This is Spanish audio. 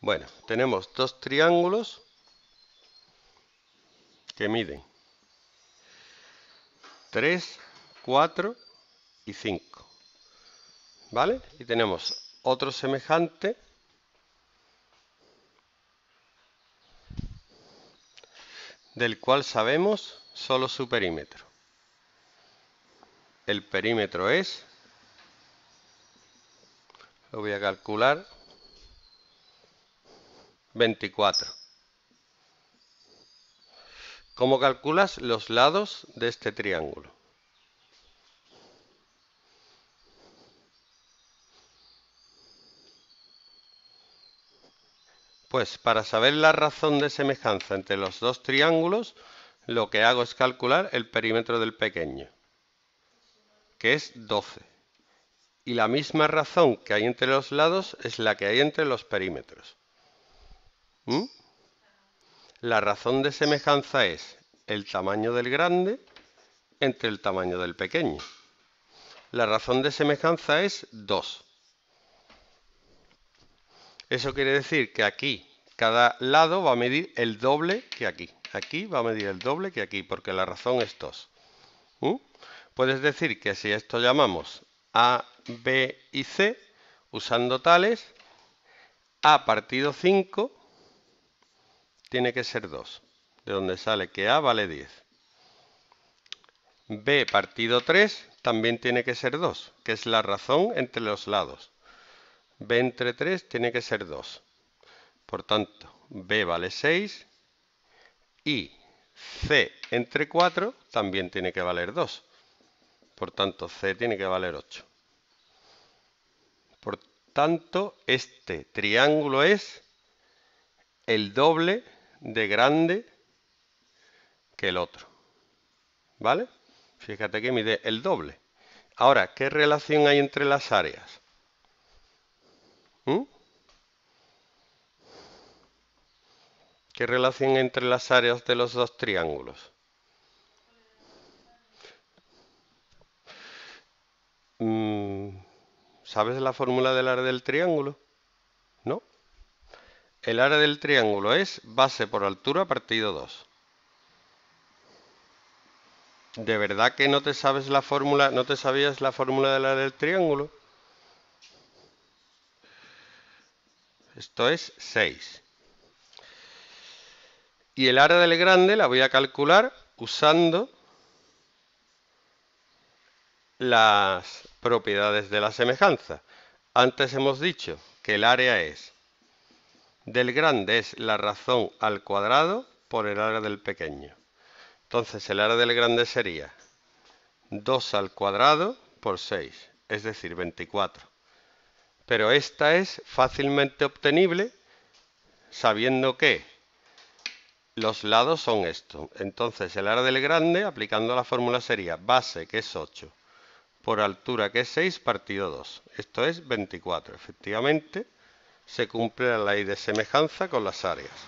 Bueno, tenemos dos triángulos que miden 3, 4 y 5. ¿Vale? Y tenemos otro semejante del cual sabemos solo su perímetro. El perímetro es, lo voy a calcular, 24. ¿Cómo calculas los lados de este triángulo? Pues para saber la razón de semejanza entre los dos triángulos, lo que hago es calcular el perímetro del pequeño, que es 12. Y la misma razón que hay entre los lados es la que hay entre los perímetros. ¿Mm? La razón de semejanza es el tamaño del grande entre el tamaño del pequeño. La razón de semejanza es 2. Eso quiere decir que aquí cada lado va a medir el doble que aquí. Aquí va a medir el doble que aquí, porque la razón es 2. ¿Mm? Puedes decir que si esto llamamos A, B y C, usando tales, A partido 5 tiene que ser 2, de donde sale que A vale 10. B partido 3 también tiene que ser 2, que es la razón entre los lados. B entre 3 tiene que ser 2. Por tanto, B vale 6 y C entre 4 también tiene que valer 2. Por tanto, C tiene que valer 8. Por tanto, este triángulo es el doble de grande que el otro. ¿Vale? Fíjate que mide el doble. Ahora, ¿qué relación hay entre las áreas? ¿Mm? ¿Qué relación hay entre las áreas de los dos triángulos? Mm, ¿Sabes la fórmula del área del triángulo? El área del triángulo es base por altura partido 2. ¿De verdad que no te sabes la fórmula, no te sabías la fórmula del área del triángulo? Esto es 6. Y el área del grande la voy a calcular usando las propiedades de la semejanza. Antes hemos dicho que el área es del grande es la razón al cuadrado por el área del pequeño. Entonces el área del grande sería 2 al cuadrado por 6, es decir, 24. Pero esta es fácilmente obtenible sabiendo que los lados son estos. Entonces el área del grande, aplicando la fórmula, sería base, que es 8, por altura, que es 6, partido 2. Esto es 24. Efectivamente, se cumple la ley de semejanza con las áreas.